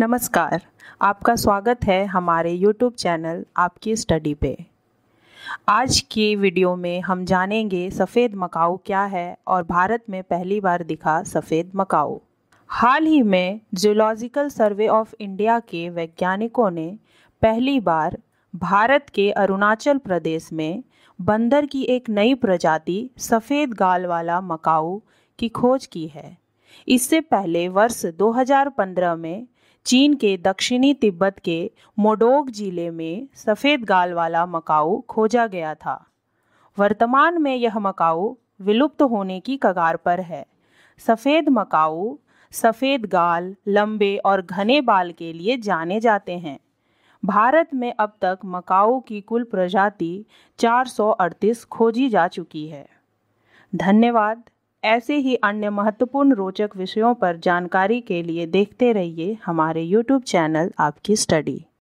नमस्कार आपका स्वागत है हमारे YouTube चैनल आपकी स्टडी पे आज की वीडियो में हम जानेंगे सफ़ेद मकाऊ क्या है और भारत में पहली बार दिखा सफ़ेद मकाऊ हाल ही में जूलॉजिकल सर्वे ऑफ इंडिया के वैज्ञानिकों ने पहली बार भारत के अरुणाचल प्रदेश में बंदर की एक नई प्रजाति सफ़ेद गाल वाला मकाऊ की खोज की है इससे पहले वर्ष 2015 में चीन के दक्षिणी तिब्बत के मोडोग जिले में सफ़ेद गाल वाला मकाऊ खोजा गया था वर्तमान में यह मकाऊ विलुप्त होने की कगार पर है सफ़ेद मकाऊ सफ़ेद गाल लंबे और घने बाल के लिए जाने जाते हैं भारत में अब तक मकाऊ की कुल प्रजाति 438 खोजी जा चुकी है धन्यवाद ऐसे ही अन्य महत्वपूर्ण रोचक विषयों पर जानकारी के लिए देखते रहिए हमारे YouTube चैनल आपकी स्टडी